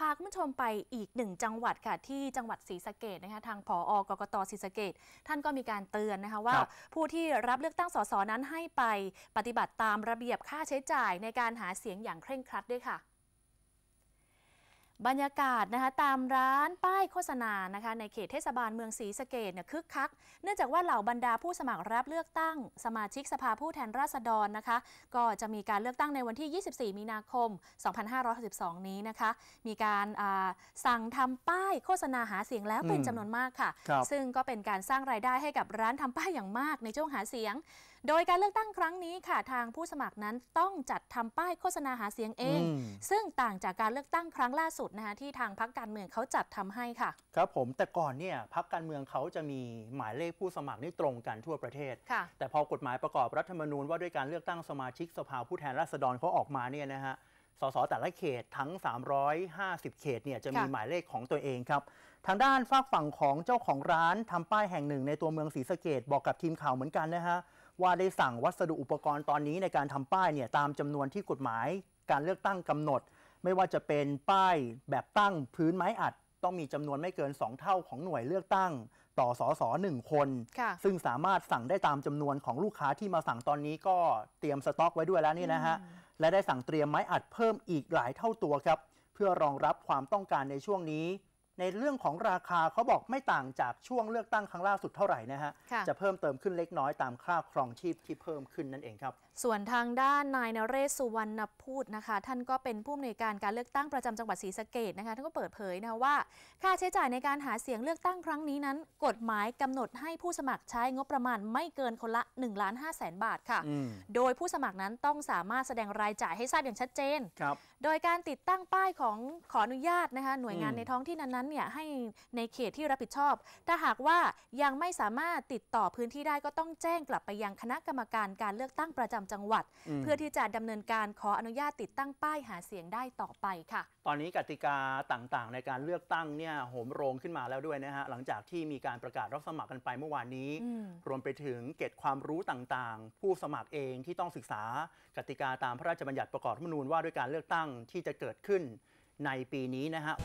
พาคุณผู้ชมไปอีกหนึ่งจังหวัดค่ะ ที่จังหวัดศรีสะเกดนะคะทางผอ กกตศรีสะเกดท่านก็มีการเตือนนะคะว่า ผู้ที่รับเลือกตั้งสสนั้นให้ไปปฏิบัติตามระเบียบค่าใช้จ่ายในการหาเสียงอย่างเคร่งครัดด้วยค่ะบรรยากาศนะคะตามร้านป้ายโฆษณานะคะในเขตเทศบาลเมืองศรีสะเกดเนี่ยคึกคัก เนื่องจากว่าเหล่าบรรดาผู้สมัครรับเลือกตั้งสมาชิกสภาผู้แทนราษฎรนะคะก็จะมีการเลือกตั้งในวันที่ 24 มีนาคม 2562นี้นะคะ มีการสั่งทำป้ายโฆษณาหาเสียงแล้วเป็นจำนวนมากค่ะ ซึ่งก็เป็นการสร้างรายได้ให้กับร้านทำป้ายอย่างมากในช่วงหาเสียงโดยการเลือกตั้งครั้งนี้ค่ะทางผู้สมัครนั้นต้องจัดทำป้ายโฆษณาหาเสียงเอง ซึ่งต่างจากการเลือกตั้งครั้งล่าสุดนะคะที่ทางพักการเมืองเขาจัดทำให้ค่ะ ครับผมแต่ก่อนเนี่ยพักการเมืองเขาจะมีหมายเลขผู้สมัครนี่ตรงกันทั่วประเทศแต่พอกฎหมายประกอบรัฐธรรมนูญว่าด้วยการเลือกตั้งสมาชิกสภาผู้แทนราษฎรเขาออกมาเนี่ยนะฮะสสแต่ละเขตทั้ง 350 เขตเนี่ยจะมีหมายเลขของตัวเองครับ ทางด้านฝากฝั่งของเจ้าของร้านทำป้ายแห่งหนึ่งในตัวเมืองศรีสะเกดบอกกับทีมข่าวเหมือนกันนะฮะ ว่าได้สั่งวัสดุอุปกรณ์ตอนนี้ในการทำป้ายเนี่ยตามจำนวนที่กฎหมายการเลือกตั้งกำหนด ไม่ว่าจะเป็นป้ายแบบตั้งพื้นไม้อัด ต้องมีจำนวนไม่เกิน 2เท่าของหน่วยเลือกตั้งต่อสอสอหนึ่งคน ซึ่งสามารถสั่งได้ตามจำนวนของลูกค้าที่มาสั่งตอนนี้ก็เตรียมสต็อกไว้ด้วยแล้วนี่นะฮะและได้สั่งเตรียมไม้อัดเพิ่มอีกหลายเท่าตัวครับ เพื่อรองรับความต้องการในช่วงนี้ในเรื่องของราคาเขาบอกไม่ต่างจากช่วงเลือกตั้งครั้งล่าสุดเท่าไหร่นะฮะะจะเพิ่มเติมขึ้นเล็กน้อยตามค่าครองชีพที่เพิ่มขึ้นนั่นเองครับ ส่วนทางด้านนายนเรศสุวรรณพูดนะคะท่านก็เป็นผู้อำนวยการการเลือกตั้งประจำจังหวัดศรีสะเกดนะคะท่านก็เปิดเผยนะว่า ค่าใช้จ่ายในการหาเสียงเลือกตั้งครั้งนี้นั้น กฎหมายกำหนดให้ผู้สมัครใช้งบประมาณไม่เกินคนละ1นึ่งล้านห้าแสนบาทค่ะโดยผู้สมัครนั้นต้องสามารถแสดงรายจ่ายให้ทราบอย่างชัดเจนโดยการติดตั้งป้ายของขออนุญาตนะคะ หน่วยงานในท้องที่นั้นเนี่ยให้ในเขตที่รับผิดชอบ ถ้าหากว่ายังไม่สามารถติดต่อพื้นที่ได้ก็ต้องแจ้งกลับไปยังคณะกรรมการการเลือกตั้งประจำจังหวัด เพื่อที่จะดำเนินการขออนุญาตติดตั้งป้ายหาเสียงได้ต่อไปค่ะ ตอนนี้กติกาต่างๆในการเลือกตั้งเนี่ยโหมโรงขึ้นมาแล้วด้วยนะฮะ หลังจากที่มีการประกาศรับสมัครกันไปเมื่อวานนี้ รวมไปถึงเกตความรู้ต่างๆ ผู้สมัครเองที่ต้องศึกษา กติกาตามพระราชบัญญัติประกอบรัฐมนูญว่าด้วยการเลือกตั้งที่จะเกิดขึ้นในปีนี้นะฮะ